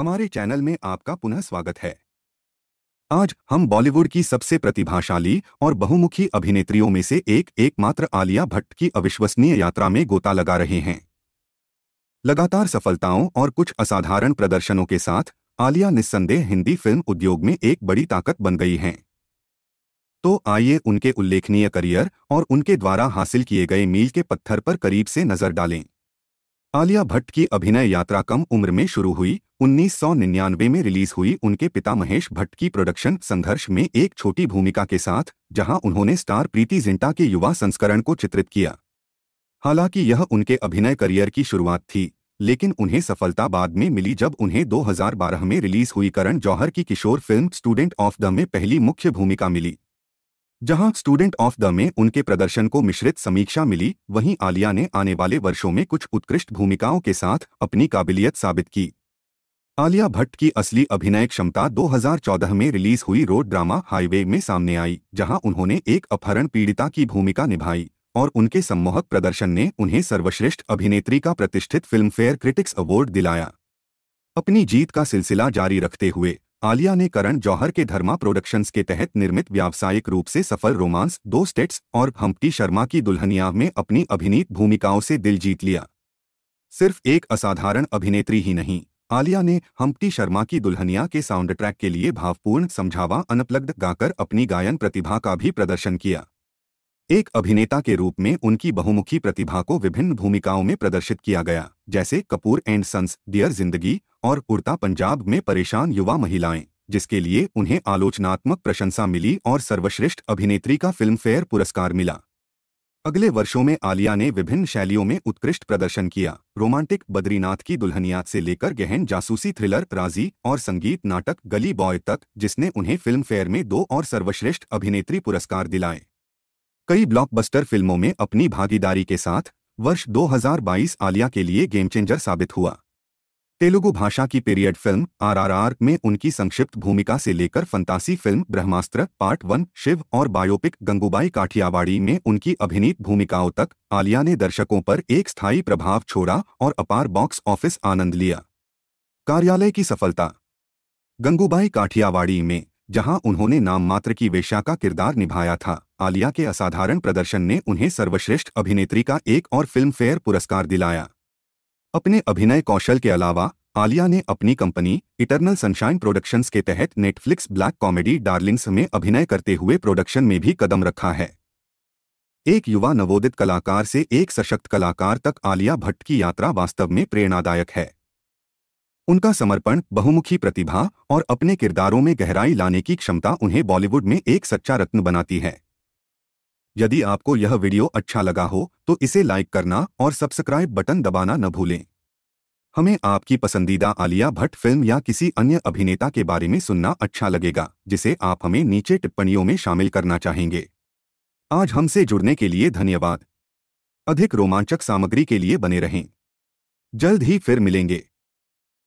हमारे चैनल में आपका पुनः स्वागत है आज हम बॉलीवुड की सबसे प्रतिभाशाली और बहुमुखी अभिनेत्रियों में से एक एकमात्र आलिया भट्ट की अविश्वसनीय यात्रा में गोता लगा रहे हैं लगातार सफलताओं और कुछ असाधारण प्रदर्शनों के साथ आलिया निस्संदेह हिंदी फिल्म उद्योग में एक बड़ी ताकत बन गई हैं तो आइए उनके उल्लेखनीय करियर और उनके द्वारा हासिल किए गए मील के पत्थर पर करीब से नजर डालें आलिया भट्ट की अभिनय यात्रा कम उम्र में शुरू हुई 1999 में रिलीज हुई उनके पिता महेश भट्ट की प्रोडक्शन संघर्ष में एक छोटी भूमिका के साथ जहां उन्होंने स्टार प्रीति जिंटा के युवा संस्करण को चित्रित किया हालांकि यह उनके अभिनय करियर की शुरुआत थी लेकिन उन्हें सफलता बाद में मिली जब उन्हें 2012 में रिलीज हुई करण जौहर की किशोर फिल्म स्टूडेंट ऑफ द में पहली मुख्य भूमिका मिली जहां स्टूडेंट ऑफ द में उनके प्रदर्शन को मिश्रित समीक्षा मिली वहीं आलिया ने आने वाले वर्षों में कुछ उत्कृष्ट भूमिकाओं के साथ अपनी काबिलियत साबित की आलिया भट्ट की असली अभिनय क्षमता 2014 में रिलीज हुई रोड ड्रामा हाईवे में सामने आई जहां उन्होंने एक अपहरण पीड़िता की भूमिका निभाई और उनके सम्मोहक प्रदर्शन ने उन्हें सर्वश्रेष्ठ अभिनेत्री का प्रतिष्ठित फिल्मफेयर क्रिटिक्स अवार्ड दिलाया अपनी जीत का सिलसिला जारी रखते हुए आलिया ने करण जौहर के धर्मा प्रोडक्शंस के तहत निर्मित व्यावसायिक रूप से सफल रोमांस दो स्टेट्स और हम्पटी शर्मा की दुल्हनिया में अपनी अभिनीत भूमिकाओं से दिल जीत लिया सिर्फ एक असाधारण अभिनेत्री ही नहीं आलिया ने हम्प्टी शर्मा की दुल्हनिया के साउंड ट्रैक के लिए भावपूर्ण समझावा अनपलग्ध गाकर अपनी गायन प्रतिभा का भी प्रदर्शन किया एक अभिनेता के रूप में उनकी बहुमुखी प्रतिभा को विभिन्न भूमिकाओं में प्रदर्शित किया गया जैसे कपूर एंड सन्स डियर जिंदगी और उड़ता पंजाब में परेशान युवा महिलाएं जिसके लिए उन्हें आलोचनात्मक प्रशंसा मिली और सर्वश्रेष्ठ अभिनेत्री का फिल्मफेयर पुरस्कार मिला अगले वर्षों में आलिया ने विभिन्न शैलियों में उत्कृष्ट प्रदर्शन किया रोमांटिक बद्रीनाथ की दुल्हनियात से लेकर गहन जासूसी थ्रिलर राजी और संगीत नाटक गली बॉय तक जिसने उन्हें फिल्म फेयर में दो और सर्वश्रेष्ठ अभिनेत्री पुरस्कार दिलाए कई ब्लॉकबस्टर फिल्मों में अपनी भागीदारी के साथ वर्ष 2022 आलिया के लिए गेमचेंजर साबित हुआ तेलुगु भाषा की पीरियड फिल्म आरआरआर में उनकी संक्षिप्त भूमिका से लेकर फंतासी film Brahmastra part one Shiva और बायोपिक गंगूबाई काठियावाड़ी में उनकी अभिनीत भूमिकाओं तक आलिया ने दर्शकों पर एक स्थायी प्रभाव छोड़ा और अपार बॉक्स ऑफिस आनंद लिया कार्यालय की सफलता गंगूबाई काठियावाड़ी में जहां उन्होंने नाममात्र की वेश्या का किरदार निभाया था आलिया के असाधारण प्रदर्शन ने उन्हें सर्वश्रेष्ठ अभिनेत्री का एक और फिल्मफेयर पुरस्कार दिलाया अपने अभिनय कौशल के अलावा आलिया ने अपनी कंपनी इटरनल सनशाइन प्रोडक्शंस के तहत नेटफ्लिक्स ब्लैक कॉमेडी डार्लिंग्स में अभिनय करते हुए प्रोडक्शन में भी कदम रखा है एक युवा नवोदित कलाकार से एक सशक्त कलाकार तक आलिया भट्ट की यात्रा वास्तव में प्रेरणादायक है उनका समर्पण बहुमुखी प्रतिभा और अपने किरदारों में गहराई लाने की क्षमता उन्हें बॉलीवुड में एक सच्चा रत्न बनाती है यदि आपको यह वीडियो अच्छा लगा हो तो इसे लाइक करना और सब्सक्राइब बटन दबाना न भूलें हमें आपकी पसंदीदा आलिया भट्ट फिल्म या किसी अन्य अभिनेता के बारे में सुनना अच्छा लगेगा जिसे आप हमें नीचे टिप्पणियों में शामिल करना चाहेंगे आज हमसे जुड़ने के लिए धन्यवाद अधिक रोमांचक सामग्री के लिए बने रहें जल्द ही फिर मिलेंगे